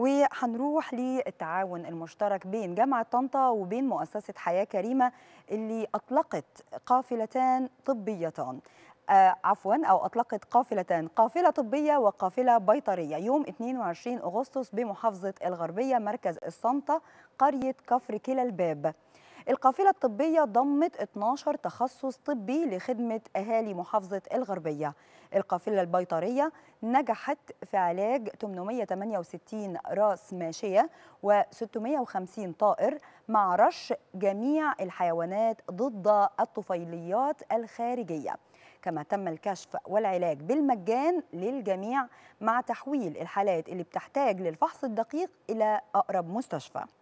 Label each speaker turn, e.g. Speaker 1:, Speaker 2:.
Speaker 1: وهنروح للتعاون المشترك بين جامعة طنطا وبين مؤسسة حياة كريمة اللي أطلقت قافلتان طبيتان آه، عفوا أو أطلقت قافلتان قافلة طبية وقافلة بيطرية يوم 22 أغسطس بمحافظة الغربية مركز الصنطة قرية كفر كلا الباب القافلة الطبية ضمت 12 تخصص طبي لخدمة أهالي محافظة الغربية القافلة البيطرية نجحت في علاج 868 راس ماشية و650 طائر مع رش جميع الحيوانات ضد الطفيليات الخارجية كما تم الكشف والعلاج بالمجان للجميع مع تحويل الحالات اللي بتحتاج للفحص الدقيق إلى أقرب مستشفى